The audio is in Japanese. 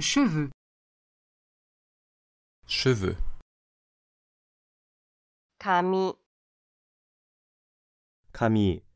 Cheveux. Cheveux. Kami. Kami.